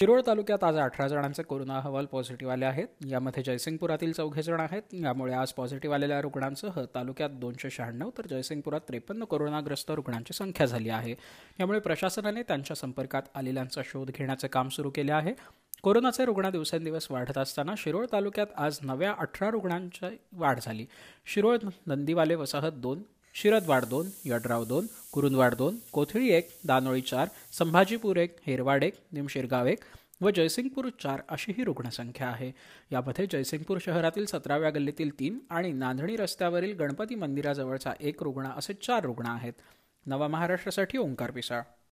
शिरोळ तालुक्यात आज अठरा जणांचे कोरोना अहवाल पॉझिटिव्ह आले आहेत यामध्ये जयसिंगपुरातील चौघे जण आहेत यामुळे आज पॉझिटिव्ह आलेल्या रुग्णांसह तालुक्यात दोनशे शहाण्णव तर जयसिंगपुरात त्रेपन्न कोरोनाग्रस्त रुग्णांची संख्या झाली आहे यामुळे प्रशासनाने त्यांच्या संपर्कात आलेल्यांचा शोध घेण्याचे काम सुरू केले आहे कोरोनाचे रुग्ण दिवसेंदिवस वाढत असताना शिरोळ तालुक्यात आज नव्या अठरा रुग्णांची वाढ झाली शिरोळ नंदीवाले वसाहत दोन शिरदवाड दोन यड्राव दोन कुरुंदवाड दोन कोथळी एक दानोळी चार संभाजीपूर एक हेरवाड एक निमशिरगाव एक व जयसिंगपूर चार अशी ही रुग्णसंख्या आहे यामध्ये जयसिंगपूर शहरातील सतराव्या गल्लीतील तीन आणि नांदणी रस्त्यावरील गणपती मंदिराजवळचा एक रुग्ण असे चार रुग्ण आहेत नवा महाराष्ट्रासाठी ओंकार पिसाळ